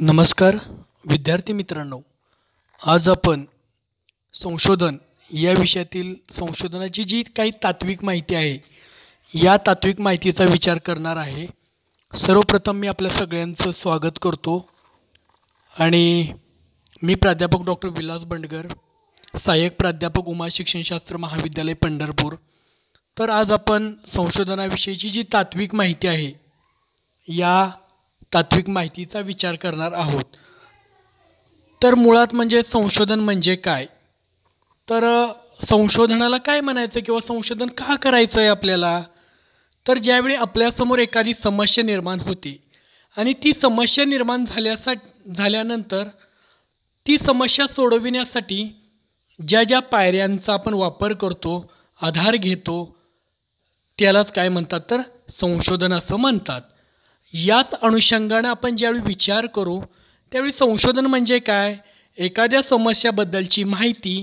नमस्कार विद्यार्थी मित्रांनो आज आपण संशोधन या विषयातील संशोधनाची जी काही तात्विक माहिती आहे या तात्विक माहितीचा विचार करणार आहे सर्वप्रथम मी आपल्या सगळ्यांचं स्वागत करतो आणि मी प्राध्यापक डॉक्टर विलास बंडगर सहाय्यक प्राध्यापक उमा शिक्षणशास्त्र महाविद्यालय पंढरपूर तर आज आपण संशोधनाविषयीची जी तात्विक माहिती आहे या तात्विक माहितीचा विचार करणार आहोत तर मुळात म्हणजे संशोधन म्हणजे काय तर संशोधनाला काय म्हणायचं किंवा संशोधन का करायचं आहे आपल्याला तर ज्यावेळी आपल्यासमोर एखादी समस्या निर्माण होती आणि ती समस्या निर्माण झाल्यासा झाल्यानंतर ती समस्या सोडविण्यासाठी ज्या ज्या पायऱ्यांचा आपण वापर करतो आधार घेतो त्यालाच काय म्हणतात तर संशोधन असं म्हणतात याच अनुषंगानं आपण ज्यावेळी विचार करू त्यावेळी संशोधन म्हणजे काय एखाद्या समस्याबद्दलची माहिती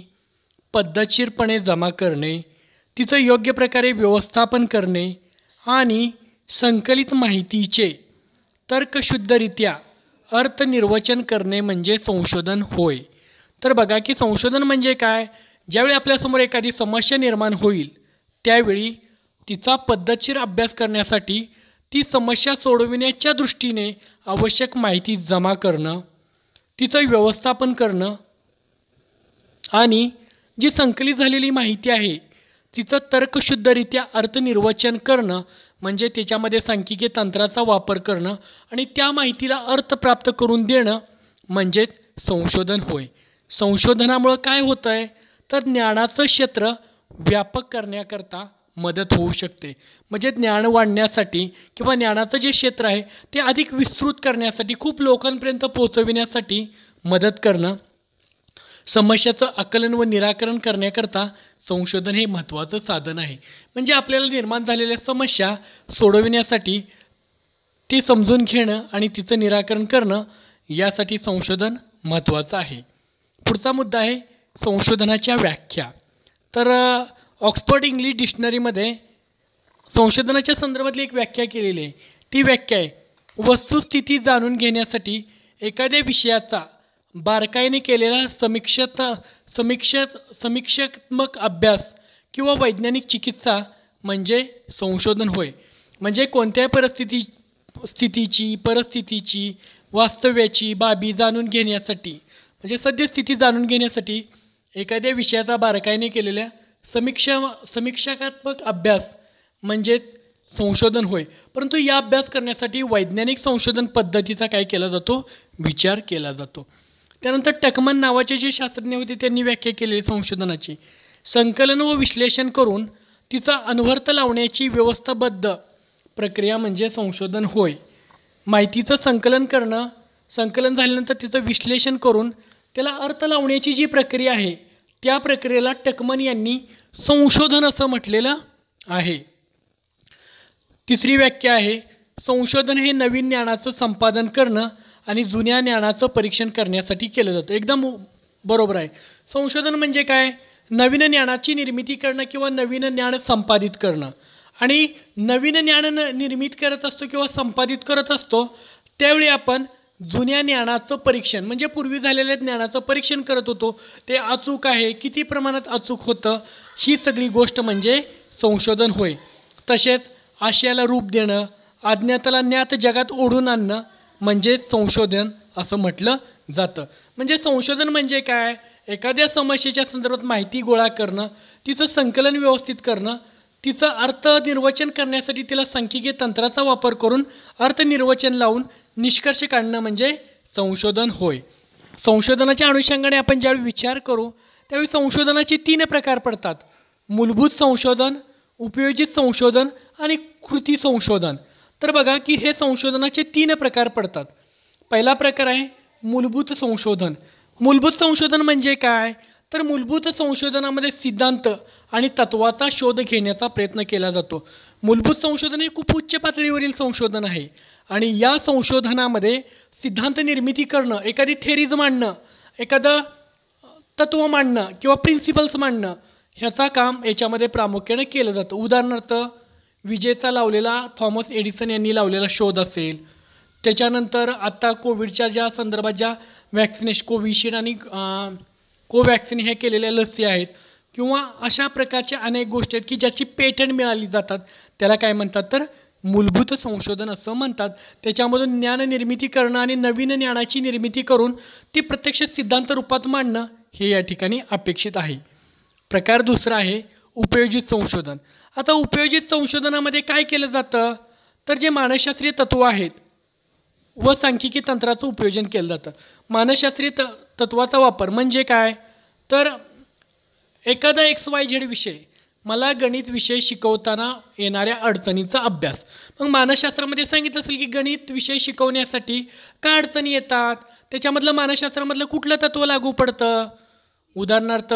पद्धतशीरपणे जमा करणे तिचं योग्य प्रकारे व्यवस्थापन करणे आणि संकलित माहितीचे तर्कशुद्धरित्या अर्थनिर्वचन करणे म्हणजे संशोधन होय तर बघा की संशोधन म्हणजे काय ज्यावेळी आपल्यासमोर एखादी समस्या निर्माण होईल त्यावेळी तिचा पद्धतशीर अभ्यास करण्यासाठी ती समस्या सोडविण्याच्या दृष्टीने आवश्यक माहिती जमा करणं तिचं व्यवस्थापन करणं आणि जी संकलित झालेली माहिती आहे तिचं तर्कशुद्धरित्या अर्थनिर्वचन करणं म्हणजे त्याच्यामध्ये सांख्यिकी तंत्राचा वापर करणं आणि त्या माहितीला अर्थ प्राप्त करून देणं म्हणजेच संशोधन होय संशोधनामुळं काय होतं आहे तर ज्ञानाचं क्षेत्र व्यापक करण्याकरता मदत होऊ शकते म्हणजे ज्ञान वाढण्यासाठी किंवा ज्ञानाचं जे क्षेत्र आहे ते अधिक विस्तृत करण्यासाठी खूप लोकांपर्यंत पोचविण्यासाठी मदत करणं समस्याचं आकलन व निराकरण करण्याकरता संशोधन हे महत्त्वाचं साधन आहे म्हणजे आपल्याला निर्माण झालेल्या समस्या सोडविण्यासाठी ती समजून घेणं आणि तिचं निराकरण करणं यासाठी संशोधन महत्त्वाचं आहे पुढचा मुद्दा आहे संशोधनाच्या व्याख्या तर ऑक्सफर्ड इंग्लिश डिक्शनरीमध्ये संशोधनाच्या संदर्भातली एक व्याख्या केलेली आहे ती व्याख्या आहे वस्तुस्थिती जाणून घेण्यासाठी एखाद्या विषयाचा बारकाईने केलेला समीक्षता समीक्षा समीक्षात्मक अभ्यास किंवा वैज्ञानिक चिकित्सा म्हणजे संशोधन होय म्हणजे कोणत्याही परिस्थिती स्थितीची परिस्थितीची वास्तव्याची बाबी जाणून घेण्यासाठी म्हणजे सद्यस्थिती जाणून घेण्यासाठी एखाद्या विषयाचा बारकाईने केलेल्या समीक्षा समीक्षकात्मक अभ्यास म्हणजेच संशोधन होय परंतु या अभ्यास करण्यासाठी वैज्ञानिक संशोधन पद्धतीचा काय केला जातो विचार केला जातो त्यानंतर टकमन नावाचे जे शास्त्रज्ञ होते त्यांनी व्याख्या केलेली संशोधनाची संकलन व विश्लेषण करून तिचा अन्वर्थ लावण्याची व्यवस्थाबद्ध प्रक्रिया म्हणजे संशोधन होय माहितीचं संकलन करणं संकलन झाल्यानंतर तिचं विश्लेषण करून त्याला अर्थ लावण्याची जी प्रक्रिया आहे त्या प्रक्रियेला टकमन यांनी संशोधन असं म्हटलेलं आहे तिसरी व्याख्या आहे संशोधन हे नवीन ज्ञानाचं संपादन करणं आणि जुन्या ज्ञानाचं परीक्षण करण्यासाठी केलं जातं एकदम बरोबर आहे संशोधन म्हणजे काय नवीन ज्ञानाची निर्मिती करणं किंवा नवीन ज्ञान संपादित करणं आणि नवीन ज्ञान निर्मित करत असतो किंवा संपादित करत असतो त्यावेळी आपण जुन्या ज्ञानाचं परीक्षण म्हणजे पूर्वी झालेल्या ज्ञानाचं परीक्षण करत होतो ते अचूक आहे किती प्रमाणात अचूक होतं ही सगळी गोष्ट म्हणजे संशोधन होय तसेच आशयाला रूप देणं अज्ञाताला ज्ञात जगात ओढून आणणं म्हणजे संशोधन असं म्हटलं जातं म्हणजे संशोधन म्हणजे काय एखाद्या समस्येच्या संदर्भात माहिती गोळा करणं तिचं संकलन व्यवस्थित करणं तिचं अर्थ निर्वचन करण्यासाठी तिला सांख्यिकीय तंत्राचा वापर करून अर्थनिर्वचन लावून निष्कर्ष काढणं म्हणजे संशोधन होय संशोधनाच्या अनुषंगाने आपण ज्यावेळी विचार करू त्यावेळी संशोधनाचे तीन प्रकार पडतात मूलभूत संशोधन उपयोजित संशोधन आणि कृती संशोधन तर बघा की हे संशोधनाचे तीन प्रकार पडतात पहिला प्रकार आहे मूलभूत संशोधन मूलभूत संशोधन म्हणजे काय तर मूलभूत संशोधनामध्ये सिद्धांत आणि तत्वाचा शोध घेण्याचा प्रयत्न केला जातो मूलभूत संशोधन हे खूप उच्च पातळीवरील संशोधन आहे आणि या संशोधनामध्ये सिद्धांत निर्मिती करणं एखादी थेरीज मांडणं एखादं तत्त्व मांडणं किंवा प्रिन्सिपल्स मांडणं ह्याचा काम याच्यामध्ये प्रामुख्याने केलं जातं उदाहरणार्थ विजेचा लावलेला थॉमस एडिसन यांनी लावलेला शोध असेल त्याच्यानंतर आत्ता कोविडच्या ज्या संदर्भात ज्या वॅक्सिनेश कोविशिल्ड आणि कोवॅक्सिन ह्या केलेल्या लसी आहेत किंवा अशा प्रकारच्या अनेक गोष्टी आहेत की ज्याची पेटंट मिळाली जातात त्याला काय म्हणतात तर मूलभूत संशोधन असं म्हणतात त्याच्यामधून निर्मिती करणं आणि नवीन ज्ञानाची निर्मिती करून ती प्रत्यक्ष सिद्धांत रूपात मांडणं हे या ठिकाणी अपेक्षित आहे प्रकार दुसरा आहे उपयोजित संशोधन आता उपयोजित संशोधनामध्ये काय केलं जातं तर जे मानसशास्त्रीय तत्व आहेत व सांख्यिकी तंत्राचं उपयोजन केलं जातं मानसशास्त्रीय त तत्त्वाचा वापर म्हणजे काय तर एखादा एक्स वाय झेड विषय मला गणित विषय शिकवताना येणाऱ्या अडचणीचा अभ्यास मग मानसशास्त्रामध्ये सांगितलं असेल की गणित विषय शिकवण्यासाठी का अडचणी येतात त्याच्यामधलं मानसशास्त्रामधलं कुठलं तत्त्व लागू पडतं उदाहरणार्थ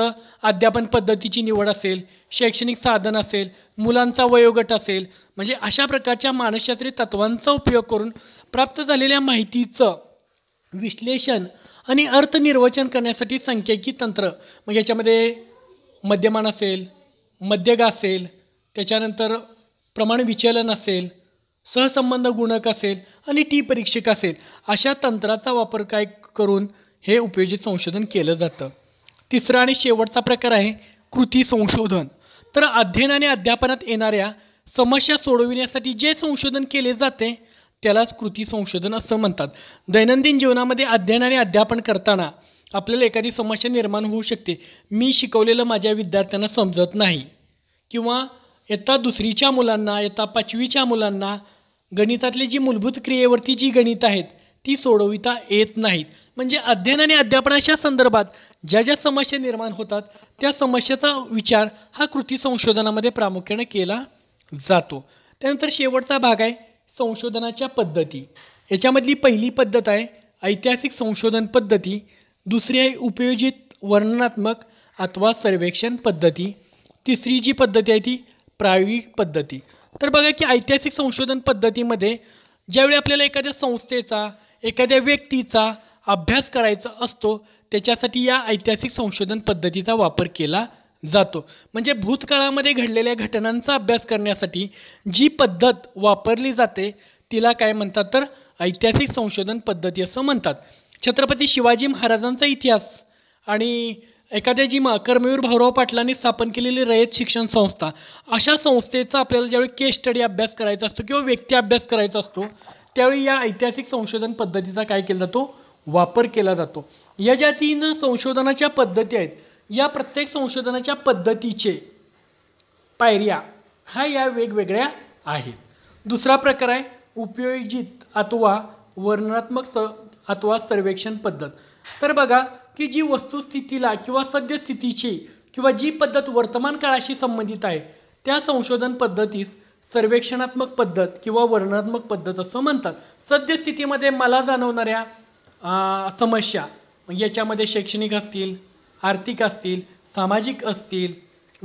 अध्यापन पद्धतीची निवड असेल शैक्षणिक साधन असेल मुलांचा वयोगट असेल म्हणजे अशा प्रकारच्या मानसशास्त्रीय तत्वांचा उपयोग करून प्राप्त झालेल्या माहितीचं विश्लेषण आणि अर्थनिर्वचन करण्यासाठी सांख्यिकी तंत्र मग याच्यामध्ये मध्यमान असेल मध्यग असेल त्याच्यानंतर प्रमाण विचलन असेल सहसंबंध गुणक असेल आणि टी परीक्षक असेल अशा तंत्राचा वापर काय करून हे उपयोजित संशोधन केलं जातं तिसरा आणि शेवटचा प्रकार आहे कृती संशोधन तर अध्ययन आणि अध्यापनात येणाऱ्या समस्या सोडविण्यासाठी जे संशोधन केले जाते त्यालाच कृती संशोधन असं म्हणतात दैनंदिन जीवनामध्ये अध्ययन आणि अध्यापन करताना आपल्याला एखादी समस्या निर्माण होऊ शकते मी शिकवलेलं माझ्या विद्यार्थ्यांना समजत नाही किंवा इयत्ता दुसरीच्या मुलांना इयत्ता पाचवीच्या मुलांना गणितातली जी मूलभूत क्रियेवरती जी गणित आहेत ती सोडविता येत नाहीत म्हणजे अध्ययन आणि अध्यापनाच्या संदर्भात ज्या ज्या समस्या निर्माण होतात त्या समस्येचा विचार हा कृती संशोधनामध्ये प्रामुख्याने केला जातो त्यानंतर शेवटचा भाग आहे संशोधनाच्या पद्धती याच्यामधली पहिली पद्धत आहे ऐतिहासिक संशोधन पद्धती दुसरी आहे उपयोजित वर्णनात्मक अथवा सर्वेक्षण पद्धती तिसरी जी पद्धती आहे ती प्रायोगिक पद्धती तर बघा की ऐतिहासिक संशोधन पद्धतीमध्ये ज्यावेळी आपल्याला एखाद्या संस्थेचा एखाद्या व्यक्तीचा अभ्यास करायचा असतो त्याच्यासाठी या ऐतिहासिक संशोधन पद्धतीचा वापर केला जातो म्हणजे भूतकाळामध्ये घडलेल्या घटनांचा अभ्यास करण्यासाठी जी पद्धत वापरली जाते तिला काय म्हणतात तर ऐतिहासिक संशोधन पद्धती असं म्हणतात छत्रपती शिवाजी महाराजांचा इतिहास आणि एखाद्या जी कर्मवीर भाऊराव पाटलांनी स्थापन केलेली रयत शिक्षण संस्था अशा संस्थेचा आपल्याला ज्यावेळी केस स्टडी अभ्यास करायचा असतो किंवा व्यक्ती अभ्यास करायचा असतो त्यावेळी या ऐतिहासिक संशोधन पद्धतीचा काय केला जातो वापर केला जातो या ज्या तीन संशोधनाच्या पद्धती आहेत या प्रत्येक संशोधनाच्या पद्धतीचे पायऱ्या हा या वेगवेगळ्या आहेत दुसरा प्रकार आहे उपयोजित अथवा वर्णनात्मक स अथवा सर्वेक्षण पद्धत तर बघा की जी वस्तुस्थितीला किंवा सद्यस्थितीची किंवा जी पद्धत वर्तमान काळाशी संबंधित आहे त्या संशोधन पद्धतीस सर्वेक्षणात्मक पद्धत किंवा वर्णनात्मक पद्धत असं म्हणतात सद्यस्थितीमध्ये मला जाणवणाऱ्या समस्या याच्यामध्ये शैक्षणिक असतील आर्थिक असतील सामाजिक असतील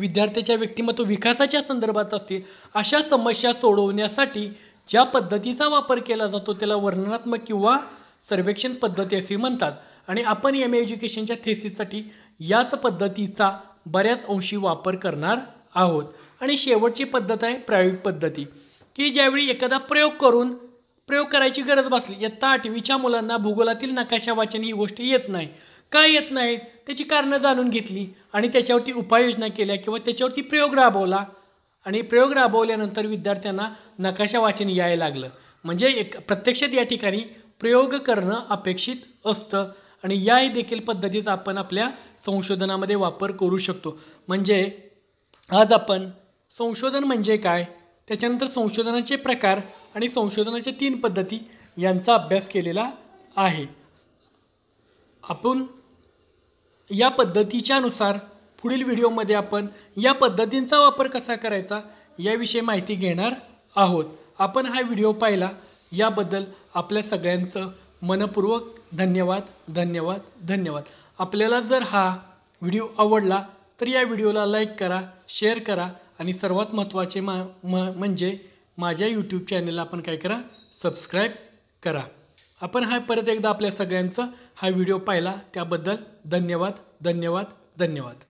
विद्यार्थ्याच्या व्यक्तिमत्व विकासाच्या संदर्भात असतील अशा समस्या सोडवण्यासाठी ज्या पद्धतीचा वापर केला जातो त्याला वर्णनात्मक किंवा सर्वेक्षण पद्धती असे म्हणतात आणि आपण एम एज्युकेशनच्या थेसिससाठी याच पद्धतीचा बऱ्याच अंशी वापर करणार आहोत आणि शेवटची पद्धत आहे प्रायोगिक पद्धती की ज्यावेळी एखादा प्रयोग करून प्रयोग करायची गरज भासली इयत्ता आठवीच्या मुलांना भूगोलातील नकाशा वाचन ही गोष्ट येत नाही का येत नाहीत त्याची कारणं जाणून घेतली आणि त्याच्यावरती उपाययोजना केल्या किंवा त्याच्यावरती प्रयोग राबवला आणि प्रयोग राबवल्यानंतर विद्यार्थ्यांना नकाशा वाचन यायला लागलं म्हणजे एक प्रत्यक्षात या ठिकाणी प्रयोग करणं अपेक्षित असतं आणि याही देखील पद्धतीचा आपण आपल्या संशोधनामध्ये वापर करू शकतो म्हणजे आज आपण संशोधन म्हणजे काय त्याच्यानंतर संशोधनाचे प्रकार आणि संशोधनाच्या तीन पद्धती यांचा अभ्यास केलेला आहे आपण या पद्धतीच्यानुसार पुढील व्हिडिओमध्ये आपण या पद्धतींचा वापर कसा करायचा याविषयी माहिती घेणार आहोत आपण हा व्हिडिओ पाहिला याबद्दल आपल्या सगळ्यांचं मनपूर्वक धन्यवाद धन्यवाद धन्यवाद आपल्याला जर हा व्हिडिओ आवडला तर या व्हिडिओला लाईक करा शेअर करा आणि सर्वात महत्त्वाचे मा म म्हणजे माझ्या यूट्यूब चॅनलला आपण काय करा सबस्क्राईब करा आपण हा परत एकदा आपल्या सगळ्यांचं हा व्हिडिओ पाहिला त्याबद्दल धन्यवाद धन्यवाद धन्यवाद